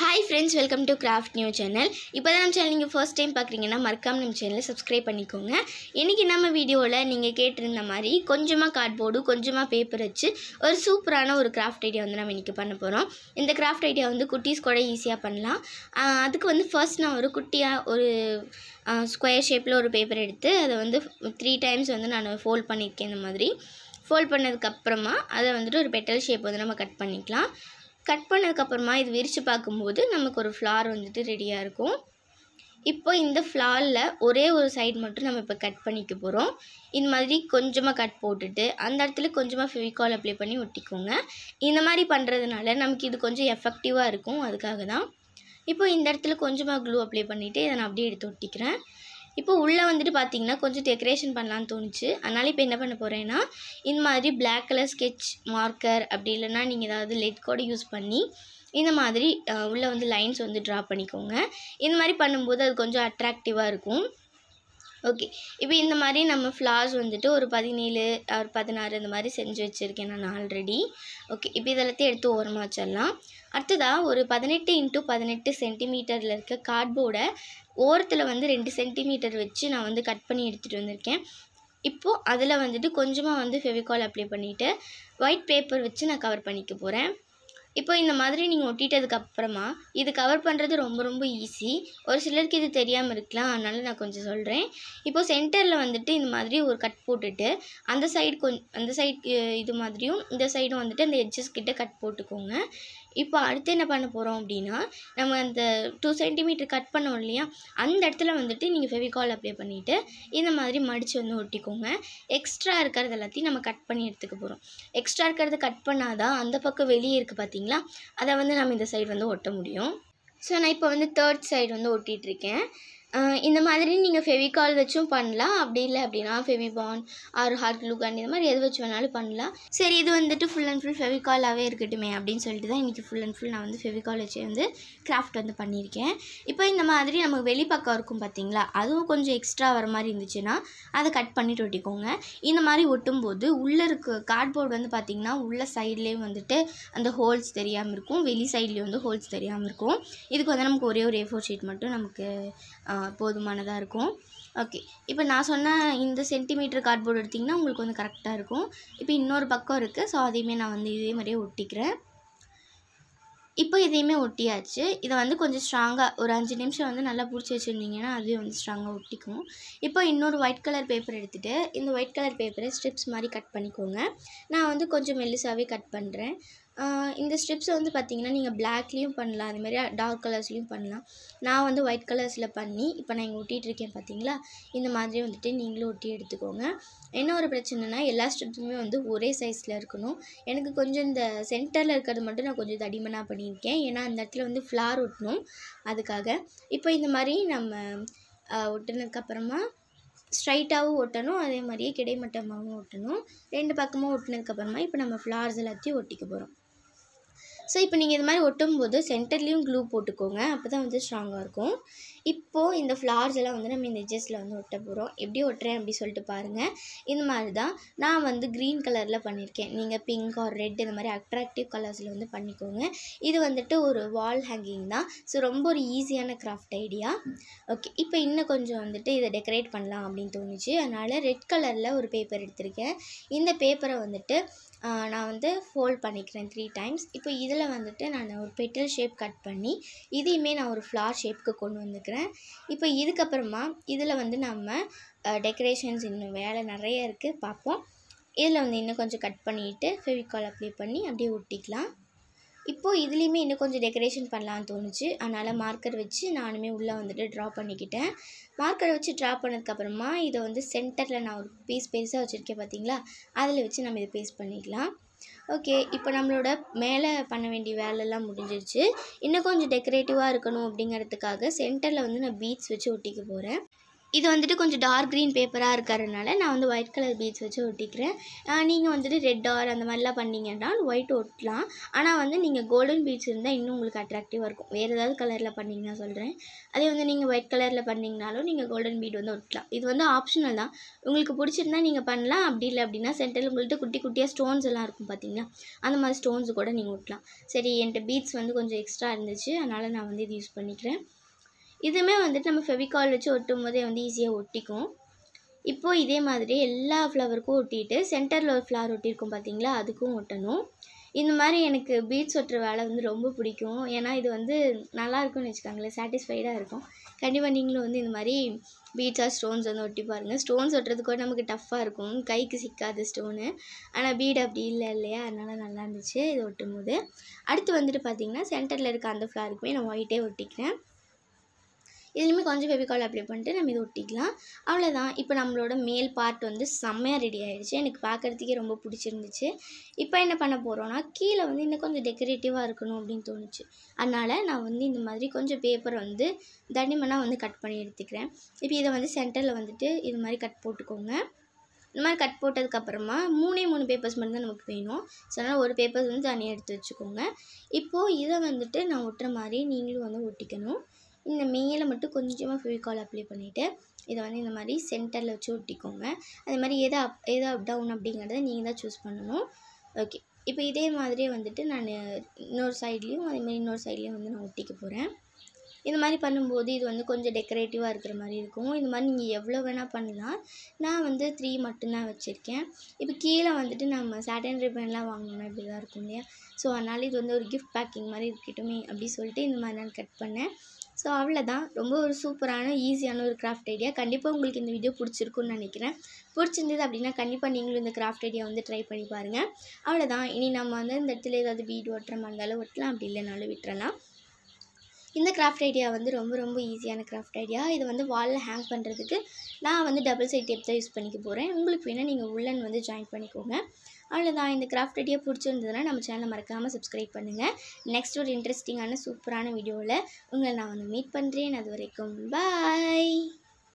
hi friends welcome to craft new channel இப்போ தான் நம்ம சேனல் நீங்கள் ஃபர்ஸ்ட் டைம் பார்க்குறீங்கன்னா மறக்காம நம்ம சேனலை சப்ஸ்கிரைப் பண்ணிக்கோங்க இன்றைக்கி நம்ம வீடியோவில் நீங்கள் கேட்டிருந்த மாதிரி கொஞ்சமாக கார்ட்போர்டு கொஞ்சமாக பேப்பர் வச்சு ஒரு சூப்பரான ஒரு கிராஃப்ட் ஐடியா வந்து நம்ம இன்றைக்கி பண்ண போகிறோம் இந்த கிராஃப்ட் ஐடியா வந்து குட்டீஸ் கூட ஈஸியாக பண்ணலாம் அதுக்கு வந்து ஃபர்ஸ்ட் நான் ஒரு குட்டியாக ஒரு ஸ்கொயர் ஷேப்பில் ஒரு பேப்பர் எடுத்து அதை வந்து த்ரீ டைம்ஸ் வந்து நான் ஃபோல்ட் பண்ணியிருக்கேன் இந்த மாதிரி ஃபோல்ட் பண்ணதுக்கப்புறமா அதை வந்துட்டு ஒரு பெட்டல் ஷேப் வந்து நம்ம கட் பண்ணிக்கலாம் கட் பண்ணதுக்கப்புறமா இது விரித்து பார்க்கும்போது நமக்கு ஒரு ஃப்ளார் வந்துட்டு ரெடியாக இருக்கும் இப்போ இந்த ஃப்ளாரில் ஒரே ஒரு சைடு மட்டும் நம்ம இப்போ கட் பண்ணிக்க போகிறோம் இந்த மாதிரி கொஞ்சமாக கட் போட்டுட்டு அந்த இடத்துல கொஞ்சமாக ஃபெவிகால் அப்ளை பண்ணி ஒட்டிக்கோங்க இந்த மாதிரி பண்ணுறதுனால நமக்கு இது கொஞ்சம் எஃபெக்டிவாக இருக்கும் அதுக்காக தான் இப்போ இந்த இடத்துல கொஞ்சமாக க்ளூ அப்ளை பண்ணிவிட்டு இதை நான் அப்படியே எடுத்து ஒட்டிக்கிறேன் இப்போ உள்ளே வந்துட்டு பார்த்தீங்கன்னா கொஞ்சம் டெக்கரேஷன் பண்ணலான்னு தோணுச்சு அதனால் இப்போ என்ன பண்ண போகிறேன்னா இந்த மாதிரி பிளாக் கலர் ஸ்கெட்ச் மார்க்கர் அப்படி இல்லைன்னா நீங்கள் ஏதாவது லெட் கோடு யூஸ் பண்ணி இந்த மாதிரி உள்ளே வந்து லைன்ஸ் வந்து ட்ரா பண்ணிக்கோங்க இந்த மாதிரி பண்ணும்போது அது கொஞ்சம் அட்ராக்டிவாக இருக்கும் ஓகே இப்போ இந்த மாதிரி நம்ம ஃப்ளார்ஸ் வந்துட்டு ஒரு பதினேழு ஒரு பதினாறு இந்த மாதிரி செஞ்சு வச்சுருக்கேன் நான் ஆல்ரெடி ஓகே இப்போ இதெல்லாத்தையும் எடுத்து ஓரமாக வச்சிடலாம் அடுத்ததாக ஒரு பதினெட்டு இன்ட்டு பதினெட்டு சென்டிமீட்டரில் இருக்க கார்ட்போர்டை ஓரத்தில் வந்து ரெண்டு சென்டிமீட்டர் வச்சு நான் வந்து கட் பண்ணி எடுத்துகிட்டு வந்திருக்கேன் இப்போது அதில் வந்துட்டு கொஞ்சமாக வந்து ஃபெவிகால் அப்ளை பண்ணிவிட்டு ஒயிட் பேப்பர் வச்சு நான் கவர் பண்ணிக்க போகிறேன் இப்போ இந்த மாதிரி நீங்கள் ஒட்டிட்டதுக்கப்புறமா இது கவர் பண்ணுறது ரொம்ப ரொம்ப ஈஸி ஒரு சிலருக்கு இது தெரியாமல் இருக்கலாம் அதனால் நான் கொஞ்சம் சொல்கிறேன் இப்போ சென்டரில் வந்துட்டு இந்த மாதிரி ஒரு கட் போட்டுட்டு அந்த சைடு கொஞ்சம் அந்த சைடு இது மாதிரியும் இந்த சைடும் வந்துட்டு அந்த எட்ஜஸ் கிட்டே கட் போட்டுக்கோங்க இப்போ அடுத்து என்ன பண்ண போகிறோம் அப்படின்னா நம்ம அந்த டூ சென்டிமீட்டர் கட் பண்ணோம் இல்லையா அந்த இடத்துல வந்துட்டு நீங்கள் ஃபெவிகால் அப்ளை பண்ணிவிட்டு இந்த மாதிரி மடித்து வந்து ஒட்டிக்கோங்க எக்ஸ்ட்ரா இருக்கிறது எல்லாத்தையும் நம்ம கட் பண்ணி எடுத்துக்க போகிறோம் எக்ஸ்ட்ரா இருக்கிறத கட் பண்ணாதான் அந்த பக்கம் வெளியே இருக்குது பார்த்தீங்களா அதை வந்து நம்ம இந்த சைடு வந்து ஒட்ட முடியும் ஸோ நான் இப்போ வந்து தேர்ட் சைடு வந்து ஒட்டிகிட்ருக்கேன் இந்த மாதிரி நீங்கள் ஃபெவிகால் வச்சும் பண்ணலாம் அப்படி இல்லை அப்படின்னா Fevibond or hard glue and இந்த மாதிரி எது வச்சு வேணாலும் பண்ணலாம் சரி இது வந்துட்டு ஃபுல் அண்ட் ஃபுல் ஃபெவிகாலாகவே இருக்கட்டுமே அப்படின்னு சொல்லிட்டு தான் இன்றைக்கி ஃபுல் அண்ட் ஃபுல் நான் வந்து ஃபெவிகால் வச்சு வந்து கிராஃப்ட் வந்து பண்ணியிருக்கேன் இப்போ இந்த மாதிரி நமக்கு வெளிப்பக்கம் இருக்கும் பார்த்தீங்களா அதுவும் கொஞ்சம் எக்ஸ்ட்ரா வர மாதிரி இருந்துச்சுன்னா அதை கட் பண்ணிட்டு ஒட்டிக்கோங்க இந்த மாதிரி ஒட்டும்போது உள்ளே இருக்க கார்ட்போர்டு வந்து பார்த்திங்கன்னா உள்ள சைட்லேயும் வந்துட்டு அந்த ஹோல்ஸ் தெரியாமல் இருக்கும் வெளி சைட்லேயும் வந்து ஹோல்ஸ் தெரியாமல் இருக்கும் இதுக்கு வந்து நமக்கு ஒரே ஒரு ஏ ஃபோர் ஷீட் மட்டும் நமக்கு போதுமானதாக இருக்கும் ஓகே இப்போ நான் சொன்ன இந்த சென்டிமீட்டர் கார்ட்போர்டு எடுத்திங்கன்னா உங்களுக்கு வந்து கரெக்டாக இருக்கும் இப்போ இன்னொரு பக்கம் இருக்குது ஸோ அதையுமே நான் வந்து இதே மாதிரியே ஒட்டிக்கிறேன் இப்போ இதையுமே ஒட்டியாச்சு இதை வந்து கொஞ்சம் ஸ்ட்ராங்காக ஒரு அஞ்சு நிமிஷம் வந்து நல்லா பிடிச்சி வச்சுருந்தீங்கன்னா அதுவே வந்து ஸ்ட்ராங்காக ஒட்டிக்கும் இப்போ இன்னொரு ஒயிட் கலர் பேப்பர் எடுத்துகிட்டு இந்த ஒயிட் கலர் பேப்பரை ஸ்ட்ரிப்ஸ் மாதிரி கட் பண்ணிக்கோங்க நான் வந்து கொஞ்சம் மெல்லுசாகவே கட் பண்ணுறேன் இந்த ஸ்ட்ரிப்ஸை வந்து பார்த்திங்கன்னா நீங்கள் பிளாக்லேயும் பண்ணலாம் அது மாதிரி டார்க் கலர்ஸ்லேயும் பண்ணலாம் நான் வந்து ஒயிட் கலர்ஸில் பண்ணி இப்போ நான் இங்கே ஒட்டிகிட்ருக்கேன் பார்த்தீங்களா இந்த மாதிரி வந்துட்டு நீங்களும் ஒட்டி எடுத்துக்கோங்க என்ன ஒரு பிரச்சனைனா எல்லா ஸ்ட்ரிப்ஸுமே வந்து ஒரே சைஸில் இருக்கணும் எனக்கு கொஞ்சம் இந்த சென்டரில் இருக்கிறது மட்டும் நான் கொஞ்சம் தடிமனாக பண்ணியிருக்கேன் ஏன்னா அந்த இடத்துல வந்து ஃப்ளார் ஒட்டணும் அதுக்காக இப்போ இந்த மாதிரி நம்ம ஒட்டினதுக்கப்புறமா ஸ்ட்ரைட்டாகவும் ஒட்டணும் அதே மாதிரியே கிடைமட்டமாகவும் ஒட்டணும் ரெண்டு பக்கமும் ஒட்டினதுக்கப்புறமா இப்போ நம்ம ஃப்ளார்ஸ் எல்லாத்தையும் ஒட்டிக்க போகிறோம் ஸோ இப்போ நீங்கள் இது மாதிரி ஒட்டும் போது சென்டர்லேயும் க்ளூ போட்டுக்கோங்க அப்போ தான் வந்து ஸ்ட்ராங்காக இருக்கும் இப்போது இந்த ஃப்ளார்ஸ் எல்லாம் வந்து நம்ம இந்த எஜஸில் வந்து ஒட்ட போகிறோம் எப்படி ஒட்டுறேன் அப்படி சொல்லிட்டு பாருங்கள் இந்த மாதிரி தான் நான் வந்து க்ரீன் கலரில் பண்ணியிருக்கேன் நீங்கள் பிங்க் ஆர் ரெட் இந்த மாதிரி அட்ராக்டிவ் கலர்ஸில் வந்து பண்ணிக்கோங்க இது வந்துட்டு ஒரு வால் ஹேங்கிங் தான் ஸோ ரொம்ப ஒரு ஈஸியான கிராஃப்ட் ஐடியா ஓகே இப்போ இன்னும் கொஞ்சம் வந்துட்டு இதை டெக்கரேட் பண்ணலாம் அப்படின்னு தோணுச்சு அதனால் ரெட் கலரில் ஒரு பேப்பர் எடுத்திருக்கேன் இந்த பேப்பரை வந்துட்டு நான் வந்து ஃபோல்ட் பண்ணிக்கிறேன் த்ரீ டைம்ஸ் இப்போ இதில் வந்துட்டு நான் ஒரு பெட்டல் ஷேப் கட் பண்ணி இதையுமே நான் ஒரு ஃப்ளார் ஷேப்க்கு கொண்டு வந்துக்கிறேன் இப்போ இதுக்கப்புறமா இதில் வந்து நம்ம டெக்கரேஷன்ஸ் இன்னும் வேலை நிறைய இருக்குது பார்ப்போம் இதில் வந்து இன்னும் கொஞ்சம் கட் பண்ணிவிட்டு ஃபெவிகால் அப்ளை பண்ணி அப்படியே ஒட்டிக்கலாம் இப்போது இதுலேயுமே இன்னும் கொஞ்சம் டெக்கரேஷன் பண்ணலான்னு தோணுச்சு அதனால் மார்க்கர் வச்சு நானுமே உள்ளே வந்துட்டு ட்ரா பண்ணிக்கிட்டேன் மார்க்கரை வச்சு ட்ரா பண்ணதுக்கப்புறமா இதை வந்து சென்டரில் நான் ஒரு பீஸ் பெருசாக வச்சுருக்கேன் பார்த்தீங்களா அதில் வச்சு நம்ம இதை பேஸ்ட் பண்ணிக்கலாம் ஓகே இப்போ நம்மளோட மேலே பண்ண வேண்டிய வேலைலாம் முடிஞ்சிருச்சு இன்னும் கொஞ்சம் டெக்கரேட்டிவாக இருக்கணும் அப்படிங்கிறதுக்காக சென்டரில் வந்து நான் பீட்ஸ் வச்சு ஒட்டிக்க போகிறேன் இது வந்துட்டு கொஞ்சம் டார்க் க்ரீன் பேப்பராக இருக்கிறதுனால நான் வந்து ஒயிட் கலர் பீட்ஸ் வச்சு ஒட்டிக்கிறேன் நீங்கள் வந்துட்டு ரெட் ஆர் அந்த மாதிரிலாம் பண்ணிங்கன்னா ஒயிட் ஒட்டலாம் ஆனால் வந்து நீங்கள் கோல்டன் பீட்ஸ் இருந்தால் இன்னும் உங்களுக்கு அட்ராக்டிவாக இருக்கும் வேறு ஏதாவது கலரில் பண்ணிங்கன்னா சொல்கிறேன் அதே வந்து நீங்கள் ஒயிட் கலரில் பண்ணிங்கனாலும் நீங்கள் கோல்டன் பீட் வந்து ஒட்டலாம் இது வந்து ஆப்ஷனல் தான் உங்களுக்கு பிடிச்சிருந்தா நீங்கள் பண்ணலாம் அப்படி இல்லை அப்படின்னா சென்டரில் உங்கள்கிட்ட குட்டி குட்டியாக ஸ்டோன்ஸ் எல்லாம் இருக்கும் பார்த்திங்களா அந்த மாதிரி ஸ்டோன்ஸு கூட நீங்கள் ஒட்டலாம் சரி என்கிட்ட பீட்ஸ் வந்து கொஞ்சம் எக்ஸ்ட்ரா இருந்துச்சு அதனால் நான் வந்து இது யூஸ் பண்ணிக்கிறேன் இதுவுமே வந்துட்டு நம்ம ஃபெவிகால் வச்சு ஒட்டும் போதே வந்து ஈஸியாக ஒட்டிக்கும் இப்போது இதே மாதிரி எல்லா ஃப்ளவருக்கும் ஒட்டிட்டு சென்டரில் ஒரு ஃப்ளவர் ஒட்டியிருக்கோம் பார்த்தீங்களா அதுக்கும் ஒட்டணும் இந்த மாதிரி எனக்கு பீட்ஸ் ஒட்டுற வேலை வந்து ரொம்ப பிடிக்கும் ஏன்னா இது வந்து நல்லா இருக்கும்னு வச்சுக்கோங்களேன் சாட்டிஸ்ஃபைடாக இருக்கும் கண்டிப்பாக நீங்களும் வந்து இந்த மாதிரி பீட்ஸாக ஸ்டோன்ஸ் வந்து ஒட்டி பாருங்கள் ஸ்டோன்ஸ் ஒட்டுறது கூட நமக்கு டஃப்பாக இருக்கும் கைக்கு சிக்காது ஸ்டோனு ஆனால் பீட் அப்படி இல்லை இல்லையா அதனால் நல்லா இருந்துச்சு இது ஒட்டும் போது அடுத்து வந்துட்டு பார்த்திங்கன்னா சென்டரில் இருக்க அந்த ஃப்ளாருக்குமே நான் ஒயிட்டே ஒட்டிக்கிறேன் இதுலேயுமே கொஞ்சம் ஃபெவிகால் அப்ளை பண்ணிட்டு நம்ம இதை ஒட்டிக்கலாம் அவ்வளோதான் இப்போ நம்மளோட மேல் பார்ட் வந்து செம்மையாக ரெடி ஆகிடுச்சு எனக்கு பார்க்குறதுக்கே ரொம்ப பிடிச்சிருந்துச்சு இப்போ என்ன பண்ண போகிறோன்னா கீழே வந்து இன்னும் கொஞ்சம் டெக்கரேட்டிவாக இருக்கணும் அப்படின்னு தோணுச்சு அதனால் நான் வந்து இந்த மாதிரி கொஞ்சம் பேப்பரை வந்து தனிமனாக வந்து கட் பண்ணி எடுத்துக்கிறேன் இப்போ இதை வந்து சென்டரில் வந்துட்டு இது மாதிரி கட் போட்டுக்கோங்க இந்த மாதிரி கட் போட்டதுக்கப்புறமா மூணே மூணு பேப்பர்ஸ் மட்டும்தான் நமக்கு வேணும் ஸோ அதனால் ஒரு பேப்பர்ஸ் வந்து தனியாக எடுத்து வச்சுக்கோங்க இப்போது இதை வந்துட்டு நான் ஒட்டுற மாதிரி நீங்களும் வந்து ஒட்டிக்கணும் இந்த மேலே மட்டும் கொஞ்சமாக ஃபெவிகால் அப்ளை பண்ணிவிட்டு இதை வந்து இந்த மாதிரி சென்டரில் வச்சு ஒட்டிக்கோங்க அது மாதிரி எதை அப் ஏதோ அப் டவுன் அப்படிங்கிறத நீங்கள் தான் சூஸ் பண்ணணும் ஓகே இப்போ இதே மாதிரியே வந்துட்டு நான் இன்னொரு சைட்லேயும் மாதிரி இன்னொரு சைட்லேயும் வந்து நான் ஒட்டிக்க போகிறேன் இந்த மாதிரி பண்ணும்போது இது வந்து கொஞ்சம் டெக்கரேட்டிவாக இருக்கிற மாதிரி இருக்கும் இது மாதிரி நீங்கள் எவ்வளோ வேணால் பண்ணலாம் நான் வந்து த்ரீ மட்டும்தான் வச்சுருக்கேன் இப்போ கீழே வந்துட்டு நம்ம சாட்டன் ரிப்பன்லாம் வாங்கினோம்னா இப்படி தான் இருக்கும் இல்லையா ஸோ அதனால் இது வந்து ஒரு கிஃப்ட் பேக்கிங் மாதிரி இருக்கட்டுமே அப்படி சொல்லிட்டு இந்த மாதிரி நான் கட் பண்ணேன் ஸோ அவ்வளோதான் ரொம்ப ஒரு சூப்பரான ஈஸியான ஒரு கிராஃப்ட் ஐடியா கண்டிப்பாக உங்களுக்கு இந்த வீடியோ பிடிச்சிருக்குன்னு நினைக்கிறேன் பிடிச்சிருந்தது அப்படின்னா கண்டிப்பாக நீங்களும் இந்த கிராஃப்ட் ஐடியா வந்து ட்ரை பண்ணி பாருங்கள் அவ்வளோதான் இனி நம்ம வந்து இந்த இடத்துல ஏதாவது வீடு ஒட்டுற மாதிரி இருந்தாலும் ஒட்டலாம் அப்படி இல்லைனாலும் விட்டுறலாம் இந்த கிராஃப்ட் ஐடியா வந்து ரொம்ப ரொம்ப ஈஸியான கிராஃப்ட் ஐடியா இது வந்து வாலில் ஹேங் பண்ணுறதுக்கு நான் வந்து டபுள் சைட் டேப் தான் யூஸ் பண்ணிக்க போகிறேன் உங்களுக்கு வேணால் நீங்கள் உள்ளன் வந்து ஜாயின் பண்ணிக்கோங்க அவ்வளோதான் இந்த கிராஃப்ட் ஐடியா பிடிச்சிருந்ததுனால் நம்ம சேனலை மறக்காமல் சப்ஸ்கிரைப் பண்ணுங்கள் நெக்ஸ்ட் ஒரு இன்ட்ரெஸ்டிங்கான சூப்பரான வீடியோவில் உங்களை நான் வந்து மீட் பண்ணுறேன் அது வரைக்கும் பாய்